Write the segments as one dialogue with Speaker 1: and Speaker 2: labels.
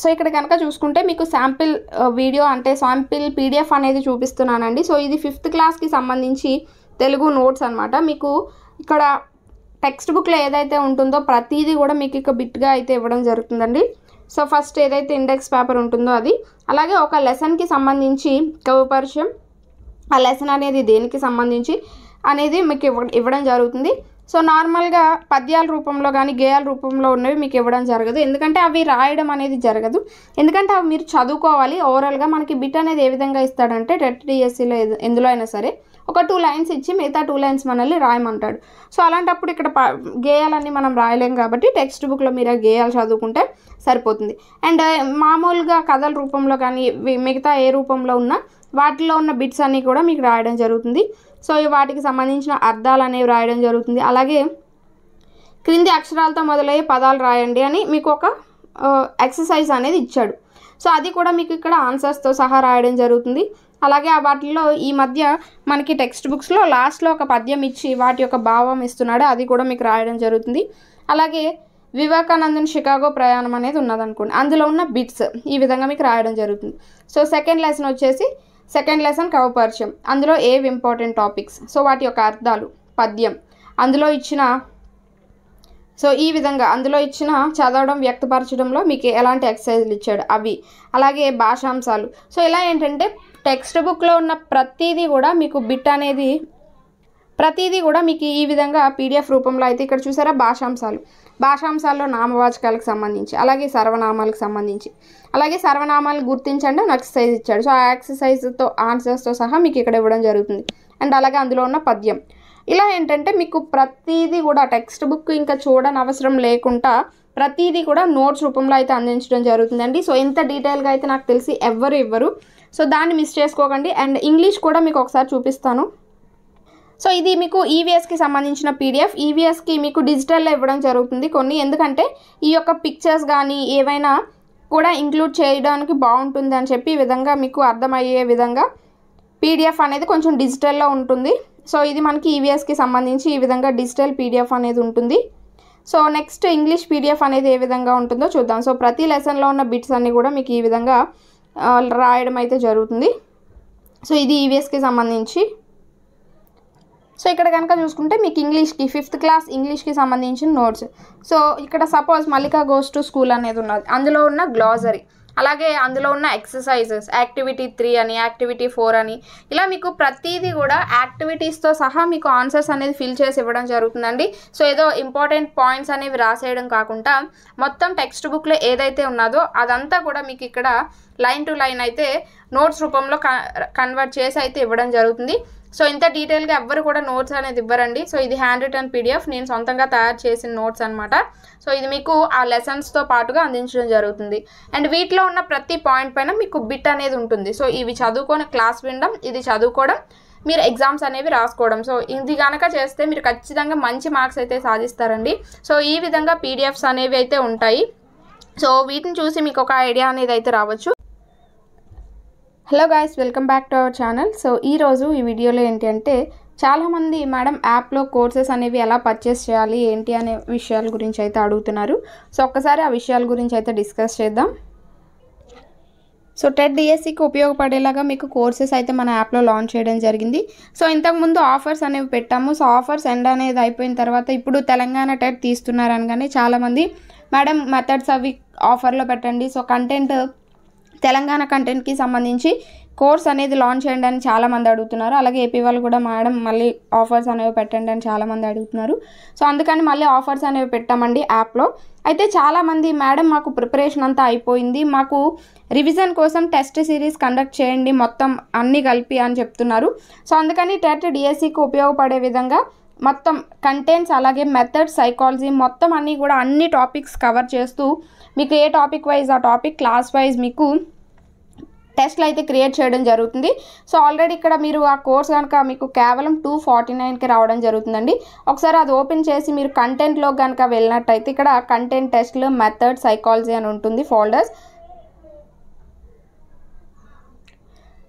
Speaker 1: so ఇక్కడ కనుక చూసుకుంటే మీకు శాంపిల్ వీడియో అంటే శాంపిల్ పీడిఎఫ్ అనేది చూపిస్తున్నానండి సో ఇది ఫిఫ్త్ క్లాస్కి సంబంధించి తెలుగు నోట్స్ అనమాట మీకు ఇక్కడ టెక్స్ట్ బుక్లో ఏదైతే ఉంటుందో ప్రతిదీ కూడా మీకు ఇక బిట్గా అయితే ఇవ్వడం జరుగుతుందండి సో ఫస్ట్ ఏదైతే ఇండెక్స్ పేపర్ ఉంటుందో అది అలాగే ఒక లెసన్కి సంబంధించి కవపరిచయం ఆ లెసన్ అనేది దేనికి సంబంధించి అనేది మీకు ఇవ్వడం జరుగుతుంది సో నార్మల్గా పద్యాల రూపంలో కానీ గేయాల రూపంలో ఉన్నవి మీకు ఇవ్వడం జరగదు ఎందుకంటే అవి రాయడం అనేది జరగదు ఎందుకంటే అవి మీరు చదువుకోవాలి ఓవరాల్గా మనకి బిట్ అనేది ఏ విధంగా ఇస్తాడంటే టెట్ డిఎస్సిలో ఎందులో అయినా సరే ఒక టూ లైన్స్ ఇచ్చి మిగతా టూ లైన్స్ మనల్ని రాయమంటాడు సో అలాంటప్పుడు ఇక్కడ గేయాలన్నీ మనం రాయలేం కాబట్టి టెక్స్ట్ బుక్లో మీరు గేయాలు చదువుకుంటే సరిపోతుంది అండ్ మామూలుగా కథల రూపంలో కానీ మిగతా ఏ రూపంలో ఉన్నా వాటిలో ఉన్న బిట్స్ అన్నీ కూడా మీకు రాయడం జరుగుతుంది సో వాటికి సంబంధించిన అర్థాలు అనేవి రాయడం జరుగుతుంది అలాగే క్రింది అక్షరాలతో మొదలయ్యే పదాలు రాయండి అని మీకు ఒక ఎక్సర్సైజ్ అనేది ఇచ్చాడు సో అది కూడా మీకు ఇక్కడ ఆన్సర్స్తో సహా రాయడం జరుగుతుంది అలాగే ఆ వాటిలో ఈ మధ్య మనకి టెక్స్ట్ బుక్స్లో లాస్ట్లో ఒక పద్యం ఇచ్చి వాటి యొక్క భావం ఇస్తున్నాడు అది కూడా మీకు రాయడం జరుగుతుంది అలాగే వివేకానందన్ షికాగో ప్రయాణం అనేది ఉన్నదనుకోండి అందులో ఉన్న బిట్స్ ఈ విధంగా మీకు రాయడం జరుగుతుంది సో సెకండ్ లెసన్ వచ్చేసి సెకండ్ లెసన్ కవపరిచయం అందులో ఏవి ఇంపార్టెంట్ టాపిక్స్ సో వాటి యొక్క అర్థాలు పద్యం అందులో ఇచ్చిన సో ఈ విధంగా అందులో ఇచ్చిన చదవడం వ్యక్తపరచడంలో మీకు ఎలాంటి ఎక్సర్సైజ్లు ఇచ్చాడు అవి అలాగే భాషాంశాలు సో ఇలా ఏంటంటే టెక్స్ట్ బుక్లో ఉన్న ప్రతీది కూడా మీకు బిట్ అనేది ప్రతీది కూడా మీకు ఈ విధంగా పీడిఎఫ్ రూపంలో అయితే ఇక్కడ చూసారా భాషాంశాలు భాషాంశాల్లో నామవాచకాలకు సంబంధించి అలాగే సర్వనామాలకు సంబంధించి అలాగే సర్వనామాలు గుర్తించండి అని ఎక్సర్సైజ్ ఇచ్చాడు సో ఆ ఎక్సర్సైజ్తో ఆన్సర్స్తో సహా మీకు ఇక్కడ ఇవ్వడం జరుగుతుంది అండ్ అలాగే అందులో ఉన్న పద్యం ఇలా ఏంటంటే మీకు ప్రతిదీ కూడా టెక్స్ట్ బుక్ ఇంకా చూడని అవసరం లేకుండా ప్రతిదీ కూడా నోట్స్ రూపంలో అయితే అందించడం జరుగుతుందండి సో ఇంత డీటెయిల్గా అయితే నాకు తెలిసి ఎవ్వరు ఇవ్వరు సో దాన్ని మిస్ చేసుకోకండి అండ్ ఇంగ్లీష్ కూడా మీకు ఒకసారి చూపిస్తాను సో ఇది మీకు ఈవీఎస్కి e సంబంధించిన పీడిఎఫ్ ఈవీఎస్కి e మీకు డిజిటల్లో ఇవ్వడం జరుగుతుంది కొన్ని ఎందుకంటే ఈ యొక్క పిక్చర్స్ కానీ ఏవైనా కూడా ఇంక్లూడ్ చేయడానికి బాగుంటుంది అని చెప్పి ఈ విధంగా మీకు అర్థమయ్యే విధంగా పీడిఎఫ్ అనేది కొంచెం డిజిటల్లో ఉంటుంది సో ఇది మనకి ఈవీఎస్కి e సంబంధించి ఈ విధంగా డిజిటల్ పీడిఎఫ్ అనేది ఉంటుంది సో నెక్స్ట్ ఇంగ్లీష్ పీడిఎఫ్ అనేది ఏ విధంగా ఉంటుందో చూద్దాం సో ప్రతి లెసన్లో ఉన్న బిట్స్ అన్నీ కూడా మీకు ఈ విధంగా రాయడం అయితే జరుగుతుంది సో ఇది ఈవీఎస్కి సంబంధించి సో ఇక్కడ కనుక చూసుకుంటే మీకు ఇంగ్లీష్కి ఫిఫ్త్ క్లాస్ ఇంగ్లీష్కి సంబంధించిన నోట్స్ సో ఇక్కడ suppose Mallika goes to school అనేది ఉన్నది అందులో ఉన్న గ్లాజరీ అలాగే అందులో ఉన్న ఎక్సర్సైజెస్ యాక్టివిటీ త్రీ అని యాక్టివిటీ ఫోర్ అని ఇలా మీకు ప్రతిదీ కూడా యాక్టివిటీస్తో సహా మీకు ఆన్సర్స్ అనేది ఫిల్ చేసి ఇవ్వడం జరుగుతుందండి సో ఏదో ఇంపార్టెంట్ పాయింట్స్ అనేవి రాసేయడం కాకుండా మొత్తం టెక్స్ట్ బుక్లో ఏదైతే ఉన్నదో అదంతా కూడా మీకు ఇక్కడ లైన్ టు లైన్ అయితే నోట్స్ రూపంలో కన్వర్ట్ చేసి అయితే ఇవ్వడం జరుగుతుంది సో ఇంత డీటెయిల్గా ఎవ్వరు కూడా నోట్స్ అనేది ఇవ్వరండి సో ఇది హ్యాండ్ రిటర్న్ పీడిఎఫ్ నేను సొంతంగా తయారు చేసిన నోట్స్ అనమాట సో ఇది మీకు ఆ లెసన్స్తో పాటుగా అందించడం జరుగుతుంది అండ్ వీటిలో ఉన్న ప్రతి పాయింట్ పైన మీకు బిట్ అనేది ఉంటుంది సో ఇవి చదువుకొని క్లాస్ వినడం ఇది చదువుకోవడం మీరు ఎగ్జామ్స్ అనేవి రాసుకోవడం సో ఇది కనుక చేస్తే మీరు ఖచ్చితంగా మంచి మార్క్స్ అయితే సాధిస్తారండి సో ఈ విధంగా పీడిఎఫ్స్ అనేవి అయితే ఉంటాయి సో వీటిని చూసి మీకు ఒక ఐడియా అనేది అయితే రావచ్చు hello guys welcome back to our channel so ఈరోజు ఈ వీడియోలో ఏంటి అంటే చాలామంది మేడం యాప్లో కోర్సెస్ అనేవి ఎలా పర్చేస్ చేయాలి ఏంటి అనే విషయాల గురించి అయితే అడుగుతున్నారు సో ఒక్కసారి ఆ విషయాల గురించి అయితే డిస్కస్ చేద్దాం సో టెట్ డిఎస్సికి ఉపయోగపడేలాగా మీకు కోర్సెస్ అయితే మన యాప్లో లాంచ్ చేయడం జరిగింది సో ఇంతకుముందు ఆఫర్స్ అనేవి పెట్టాము సో ఆఫర్స్ ఎండ్ అనేది అయిపోయిన తర్వాత ఇప్పుడు తెలంగాణ టెట్ తీస్తున్నారు అనగానే చాలామంది మేడం మెథడ్స్ అవి ఆఫర్లో పెట్టండి సో కంటెంట్ తెలంగాణ కంటెంట్కి సంబంధించి కోర్స్ అనేది లాంచ్ చేయండి అని చాలామంది అడుగుతున్నారు అలాగే ఏపీ వాళ్ళు కూడా మేడం మళ్ళీ ఆఫర్స్ అనేవి పెట్టండి అని చాలామంది అడుగుతున్నారు సో అందుకని మళ్ళీ ఆఫర్స్ అనేవి పెట్టామండి యాప్లో అయితే చాలామంది మేడం మాకు ప్రిపరేషన్ అంతా అయిపోయింది మాకు రివిజన్ కోసం టెస్ట్ సిరీస్ కండక్ట్ చేయండి మొత్తం అన్నీ కలిపి అని చెప్తున్నారు సో అందుకని టెట్ డిఎస్సికి ఉపయోగపడే విధంగా మొత్తం కంటెంట్స్ అలాగే మెథడ్ సైకాలజీ మొత్తం అన్నీ కూడా అన్ని టాపిక్స్ కవర్ చేస్తూ మీకు ఏ టాపిక్ వైజ్ ఆ టాపిక్ క్లాస్ వైజ్ మీకు టెస్ట్లు అయితే క్రియేట్ చేయడం జరుగుతుంది సో ఆల్రెడీ ఇక్కడ మీరు ఆ కోర్స్ కనుక మీకు కేవలం టూ ఫార్టీ నైన్కి రావడం జరుగుతుందండి ఒకసారి అది ఓపెన్ చేసి మీరు కంటెంట్లో కనుక వెళ్ళినట్టయితే ఇక్కడ కంటెంట్ టెస్ట్లు మెథడ్ సైకాలజీ అని ఉంటుంది ఫోల్డర్స్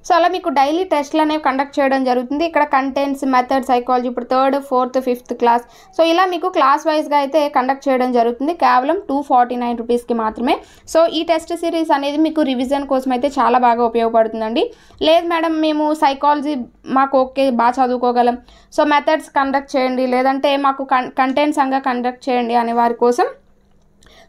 Speaker 1: సో అలా మీకు డైలీ టెస్ట్లు అనేవి కండక్ట్ చేయడం జరుగుతుంది ఇక్కడ కంటెంట్స్ మెథడ్ సైకాలజీ ఇప్పుడు third fourth fifth class so ఇలా మీకు క్లాస్ వైజ్గా అయితే కండక్ట్ చేయడం జరుగుతుంది కేవలం టూ ఫార్టీ నైన్ రూపీస్కి మాత్రమే సో ఈ టెస్ట్ సిరీస్ అనేది మీకు రివిజన్ కోసం అయితే చాలా బాగా ఉపయోగపడుతుందండి లేదు మేడం మేము సైకాలజీ మాకు ఓకే బాగా చదువుకోగలం సో మెథడ్స్ కండక్ట్ చేయండి లేదంటే మాకు కంటెంట్స్ అంగా కండక్ట్ చేయండి అనే వారి కోసం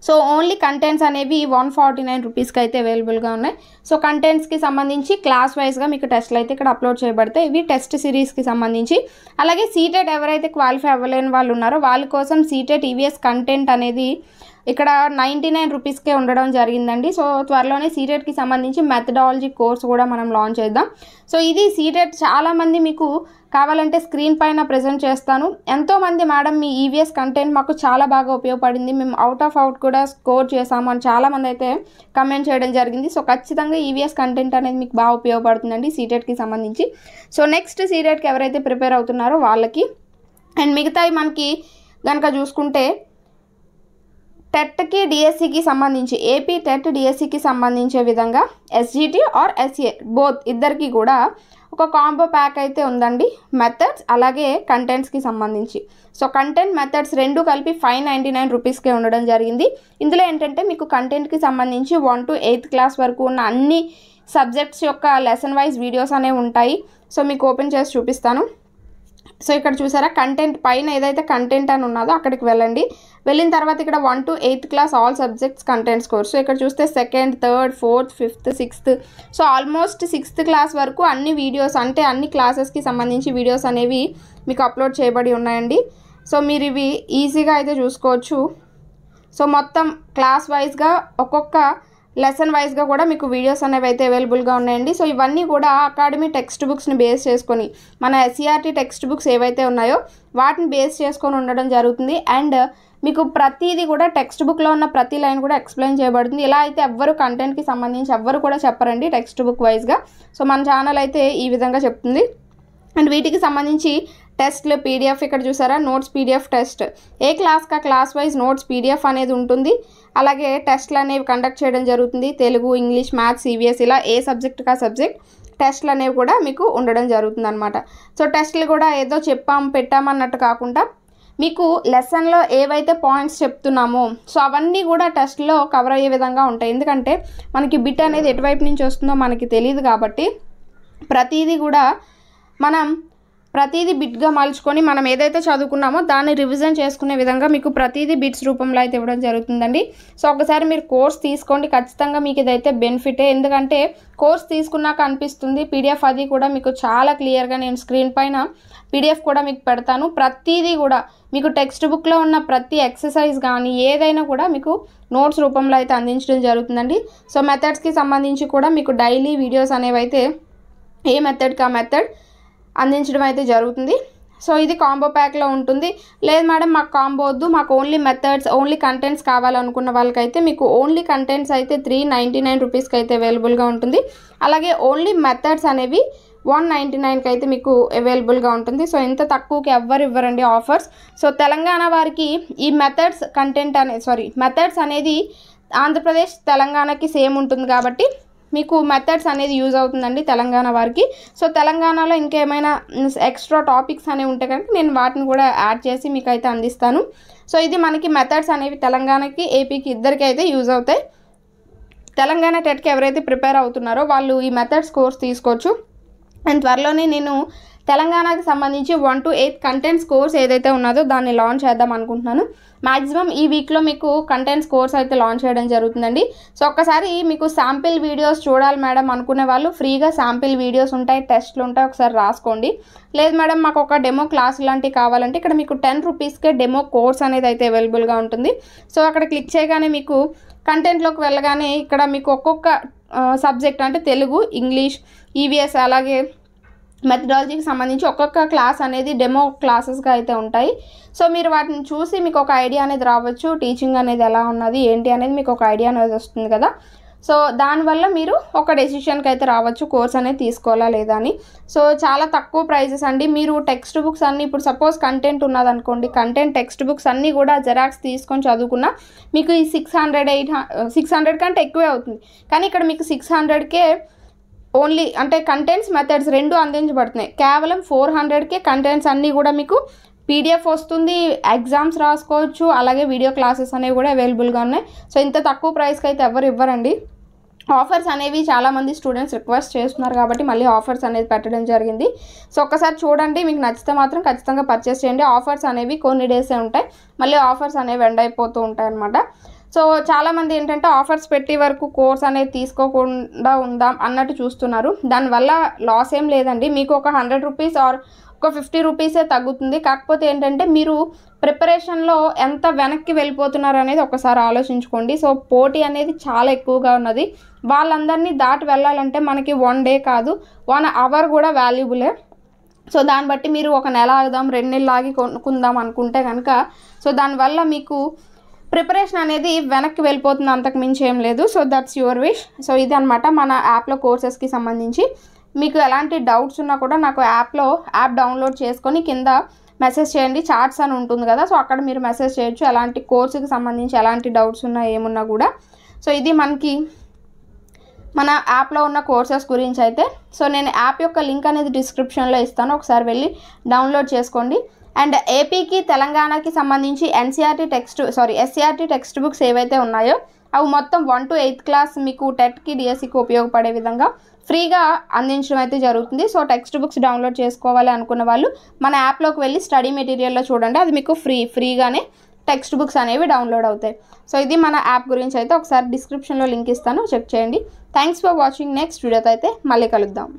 Speaker 1: సో ఓన్లీ కంటెంట్స్ అనేవి వన్ ఫార్టీ నైన్ రూపీస్కి అయితే అవైలబుల్గా ఉన్నాయి సో కంటెంట్స్కి సంబంధించి క్లాస్ వైజ్గా మీకు టెస్ట్లు అయితే ఇక్కడ అప్లోడ్ చేయబడతాయి ఇవి టెస్ట్ సిరీస్కి సంబంధించి అలాగే సీటెట్ ఎవరైతే క్వాలిఫై అవ్వలేని వాళ్ళు ఉన్నారో వాళ్ళ కోసం సీటెట్ ఈవీఎస్ కంటెంట్ అనేది ఇక్కడ నైంటీ నైన్ రూపీస్కే ఉండడం జరిగిందండి సో త్వరలోనే సీటెట్కి సంబంధించి మెథడాలజీ కోర్స్ కూడా మనం లాంచ్ చేద్దాం సో ఇది సీటెట్ చాలామంది మీకు కావాలంటే స్క్రీన్ పైన ప్రజెంట్ చేస్తాను ఎంతోమంది మేడం మీ ఈవీఎస్ కంటెంట్ మాకు చాలా బాగా ఉపయోగపడింది మేము అవుట్ ఆఫ్ అవుట్ కూడా స్కోర్ చేసాము అని చాలామంది అయితే కమెంట్ చేయడం జరిగింది సో ఖచ్చితంగా ఈవీఎస్ కంటెంట్ అనేది మీకు బాగా ఉపయోగపడుతుందండి సీటెట్కి సంబంధించి సో నెక్స్ట్ సీటెట్కి ఎవరైతే ప్రిపేర్ అవుతున్నారో వాళ్ళకి అండ్ మిగతాయి మనకి కనుక చూసుకుంటే టెట్కి డిఎస్సికి సంబంధించి ఏపీ టెట్ డిఎస్సికి సంబంధించే విధంగా ఎస్జిటి ఆర్ ఎస్ఏ బోత్ ఇద్దరికి కూడా ఒక కాంబో ప్యాక్ అయితే ఉందండి మెథడ్స్ అలాగే కంటెంట్స్కి సంబంధించి సో కంటెంట్ మెథడ్స్ రెండు కలిపి ఫైవ్ నైంటీ నైన్ రూపీస్కే ఉండడం జరిగింది ఇందులో ఏంటంటే మీకు కంటెంట్కి సంబంధించి వన్ టు ఎయిత్ క్లాస్ వరకు ఉన్న అన్ని సబ్జెక్ట్స్ యొక్క లెసన్ వైజ్ వీడియోస్ అనేవి ఉంటాయి సో మీకు ఓపెన్ చేసి చూపిస్తాను సో ఇక్కడ చూసారా కంటెంట్ పైన ఏదైతే కంటెంట్ అని ఉన్నదో అక్కడికి వెళ్ళండి వెళ్ళిన తర్వాత ఇక్కడ one to eighth class all subjects content score so ఇక్కడ చూస్తే second third fourth fifth sixth so almost sixth class వరకు అన్ని వీడియోస్ అంటే అన్ని క్లాసెస్కి సంబంధించి వీడియోస్ అనేవి మీకు అప్లోడ్ చేయబడి ఉన్నాయండి సో మీరు ఇవి ఈజీగా అయితే చూసుకోవచ్చు సో మొత్తం క్లాస్ వైజ్గా ఒక్కొక్క లెసన్ వైజ్గా కూడా మీకు వీడియోస్ అనేవి అయితే అవైలబుల్గా ఉన్నాయండి సో ఇవన్నీ కూడా అకాడమీ టెక్స్ట్ బుక్స్ని బేస్ చేసుకొని మన ఎస్సీఆర్టీ టెక్స్ట్ బుక్స్ ఏవైతే ఉన్నాయో వాటిని బేస్ చేసుకొని ఉండడం జరుగుతుంది అండ్ మీకు ప్రతిదీ కూడా టెక్స్ట్ బుక్లో ఉన్న ప్రతి లైన్ కూడా ఎక్స్ప్లెయిన్ చేయబడుతుంది ఇలా అయితే ఎవ్వరు కంటెంట్కి సంబంధించి ఎవ్వరు కూడా చెప్పరండి టెక్స్ట్ బుక్ వైజ్గా సో మన ఛానల్ అయితే ఈ విధంగా చెప్తుంది అండ్ వీటికి సంబంధించి టెస్ట్లు పీడిఎఫ్ ఇక్కడ చూసారా నోట్స్ పీడిఎఫ్ టెస్ట్ ఏ క్లాస్కి ఆ క్లాస్ వైజ్ నోట్స్ పీడిఎఫ్ అనేది ఉంటుంది అలాగే టెస్ట్లు అనేవి కండక్ట్ చేయడం జరుగుతుంది తెలుగు ఇంగ్లీష్ మ్యాథ్స్ సీబీఎస్ ఇలా ఏ సబ్జెక్ట్ ఆ సబ్జెక్ట్ టెస్ట్లు అనేవి కూడా మీకు ఉండడం జరుగుతుంది అనమాట సో టెస్ట్లు కూడా ఏదో చెప్పాం పెట్టామన్నట్టు కాకుండా మీకు లెసన్లో ఏవైతే పాయింట్స్ చెప్తున్నామో సో అవన్నీ కూడా టెస్ట్లో కవర్ అయ్యే విధంగా ఉంటాయి ఎందుకంటే మనకి బిట్ అనేది ఎటువైపు నుంచి వస్తుందో మనకి తెలియదు కాబట్టి ప్రతిదీ కూడా మనం ప్రతిదీ బిట్గా మలుచుకొని మనం ఏదైతే చదువుకున్నామో దాన్ని రివిజన్ చేసుకునే విధంగా మీకు ప్రతిదీ బిట్స్ రూపంలో అయితే ఇవ్వడం జరుగుతుందండి సో ఒకసారి మీరు కోర్స్ తీసుకోండి ఖచ్చితంగా మీకు ఇదైతే బెనిఫిటే ఎందుకంటే కోర్స్ తీసుకున్నాక అనిపిస్తుంది పీడిఎఫ్ అది కూడా మీకు చాలా క్లియర్గా నేను స్క్రీన్ పైన పీడిఎఫ్ కూడా మీకు పెడతాను ప్రతిదీ కూడా మీకు టెక్స్ట్ బుక్లో ఉన్న ప్రతి ఎక్సర్సైజ్ కానీ ఏదైనా కూడా మీకు నోట్స్ రూపంలో అయితే అందించడం జరుగుతుందండి సో మెథడ్స్కి సంబంధించి కూడా మీకు డైలీ వీడియోస్ అనేవి అయితే ఏ మెథడ్కి ఆ మెథడ్ అందించడం అయితే జరుగుతుంది సో ఇది కాంబో ప్యాక్లో ఉంటుంది లేదు మేడం మాకు కాంబో వద్దు మాకు ఓన్లీ మెథడ్స్ ఓన్లీ కంటెంట్స్ కావాలనుకున్న వాళ్ళకైతే మీకు ఓన్లీ కంటెంట్స్ అయితే త్రీ నైంటీ నైన్ రూపీస్కి అయితే అవైలబుల్గా ఉంటుంది అలాగే ఓన్లీ మెథడ్స్ అనేవి వన్ నైంటీ నైన్కి అయితే మీకు అవైలబుల్గా ఉంటుంది సో ఇంత తక్కువకి ఎవ్వరు ఇవ్వరండి ఆఫర్స్ సో తెలంగాణ వారికి ఈ మెథడ్స్ కంటెంట్ అనే సారీ మెథడ్స్ అనేది ఆంధ్రప్రదేశ్ తెలంగాణకి సేమ్ ఉంటుంది కాబట్టి మీకు మెథడ్స్ అనేది యూజ్ అవుతుందండి తెలంగాణ వారికి సో తెలంగాణలో ఇంకేమైనా ఎక్స్ట్రా టాపిక్స్ అనేవి ఉంటే కనుక నేను వాటిని కూడా యాడ్ చేసి మీకు అయితే అందిస్తాను సో ఇది మనకి మెథడ్స్ అనేవి తెలంగాణకి ఏపీకి ఇద్దరికి అయితే యూజ్ అవుతాయి తెలంగాణ టెట్కి ఎవరైతే ప్రిపేర్ అవుతున్నారో వాళ్ళు ఈ మెథడ్స్ కోర్స్ తీసుకోవచ్చు అండ్ త్వరలోనే నేను తెలంగాణకు సంబంధించి one to eighth contents course ఏదైతే ఉన్నదో దాన్ని లాంచ్ చేద్దాం అనుకుంటున్నాను మ్యాక్సిమం ఈ వీక్లో మీకు కంటెంట్స్ కోర్స్ అయితే లాంచ్ చేయడం జరుగుతుందండి సో ఒక్కసారి మీకు శాంపిల్ వీడియోస్ చూడాలి మేడం అనుకునే వాళ్ళు ఫ్రీగా శాంపిల్ వీడియోస్ ఉంటాయి టెస్ట్లు ఉంటాయి ఒకసారి రాసుకోండి లేదు మేడం మాకు ఒక డెమో క్లాస్ లాంటివి కావాలంటే ఇక్కడ మీకు టెన్ రూపీస్కే డెమో కోర్స్ అనేది అయితే అవైలబుల్గా ఉంటుంది సో అక్కడ క్లిక్ చేయగానే మీకు కంటెంట్లోకి వెళ్ళగానే ఇక్కడ మీకు ఒక్కొక్క సబ్జెక్ట్ అంటే తెలుగు ఇంగ్లీష్ ఈవీఎస్ e అలాగే మెథడాలజీకి సంబంధించి ఒక్కొక్క క్లాస్ అనేది డెమో క్లాసెస్గా అయితే ఉంటాయి సో మీరు వాటిని చూసి మీకు ఒక ఐడియా అనేది రావచ్చు టీచింగ్ అనేది ఎలా ఉన్నది ఏంటి అనేది మీకు ఒక ఐడియా అనేది వస్తుంది కదా సో దానివల్ల మీరు ఒక డెసిషన్కి అయితే రావచ్చు కోర్స్ అనేది తీసుకోవాలా లేదా అని సో చాలా తక్కువ ప్రైజెస్ అండి మీరు టెక్స్ట్ బుక్స్ అన్నీ ఇప్పుడు సపోజ్ కంటెంట్ ఉన్నదనుకోండి కంటెంట్ టెక్స్ట్ బుక్స్ అన్నీ కూడా జెరాక్స్ తీసుకొని చదువుకున్నా మీకు ఈ six hundred eight six hundred కంటే ఎక్కువే అవుతుంది కానీ ఇక్కడ మీకు సిక్స్ హండ్రెడ్కే ఓన్లీ అంటే కంటెంట్స్ మెథడ్స్ రెండు అందించబడుతున్నాయి కేవలం ఫోర్ హండ్రెడ్కే కంటెంట్స్ అన్నీ కూడా మీకు పీడిఎఫ్ వస్తుంది ఎగ్జామ్స్ రాసుకోవచ్చు అలాగే వీడియో క్లాసెస్ అనేవి కూడా అవైలబుల్గా ఉన్నాయి సో ఇంత తక్కువ ప్రైస్కి అయితే ఎవరు ఇవ్వరండి ఆఫర్స్ అనేవి చాలామంది స్టూడెంట్స్ రిక్వెస్ట్ చేస్తున్నారు కాబట్టి మళ్ళీ ఆఫర్స్ అనేది పెట్టడం జరిగింది సో ఒక్కసారి చూడండి మీకు నచ్చితే మాత్రం ఖచ్చితంగా పర్చేస్ చేయండి ఆఫర్స్ అనేవి కొన్ని డేసే ఉంటాయి మళ్ళీ ఆఫర్స్ అనేవి ఎండ్ అయిపోతూ ఉంటాయి అనమాట సో చాలామంది ఏంటంటే ఆఫర్స్ పెట్టే వరకు కోర్స్ అనేది తీసుకోకుండా ఉందాం అన్నట్టు చూస్తున్నారు దానివల్ల లాస్ ఏం లేదండి మీకు ఒక హండ్రెడ్ రూపీస్ ఆర్ ఒక ఫిఫ్టీ రూపీసే తగ్గుతుంది కాకపోతే ఏంటంటే మీరు ప్రిపరేషన్లో ఎంత వెనక్కి వెళ్ళిపోతున్నారు అనేది ఒకసారి ఆలోచించుకోండి సో పోటీ అనేది చాలా ఎక్కువగా ఉన్నది వాళ్ళందరినీ దాటి వెళ్ళాలంటే మనకి వన్ డే కాదు వన్ అవర్ కూడా వాల్యుబులే సో దాన్ని బట్టి మీరు ఒక నెల ఆగుదాం రెండు నెలలు ఆగి కొనుక్కుందాం అనుకుంటే కనుక సో దానివల్ల మీకు ప్రిపరేషన్ అనేది వెనక్కి వెళ్ళిపోతుంది అంతకు మించి ఏం లేదు so that's your wish so ఇది అనమాట మన యాప్లో కోర్సెస్కి సంబంధించి మీకు ఎలాంటి డౌట్స్ ఉన్నా కూడా నాకు యాప్లో యాప్ డౌన్లోడ్ చేసుకొని కింద మెసేజ్ చేయండి చార్ట్స్ అని ఉంటుంది కదా సో అక్కడ మీరు మెసేజ్ చేయొచ్చు ఎలాంటి కోర్సుకి సంబంధించి ఎలాంటి డౌట్స్ ఉన్నా ఏమున్నా కూడా సో ఇది మనకి మన యాప్లో ఉన్న కోర్సెస్ గురించి అయితే సో నేను యాప్ యొక్క లింక్ అనేది డిస్క్రిప్షన్లో ఇస్తాను ఒకసారి వెళ్ళి డౌన్లోడ్ చేసుకోండి అండ్ ఏపీకి తెలంగాణకి సంబంధించి NCERT text sorry SCERT text books ఏవైతే ఉన్నాయో అవి మొత్తం వన్ టు ఎయిత్ క్లాస్ మీకు టెట్కి డిఎస్సికి ఉపయోగపడే విధంగా ఫ్రీగా అందించడం అయితే జరుగుతుంది సో టెక్స్ట్ బుక్స్ డౌన్లోడ్ చేసుకోవాలి అనుకున్న వాళ్ళు మన యాప్లోకి వెళ్ళి స్టడీ మెటీరియల్లో చూడండి అది మీకు ఫ్రీ ఫ్రీగానే టెక్స్ట్ బుక్స్ అనేవి డౌన్లోడ్ అవుతాయి సో ఇది మన యాప్ గురించి అయితే ఒకసారి డిస్క్రిప్షన్లో లింక్ ఇస్తాను చెక్ చేయండి థ్యాంక్స్ ఫర్ వాచింగ్ నెక్స్ట్ వీడియోతో అయితే మళ్ళీ కలుద్దాం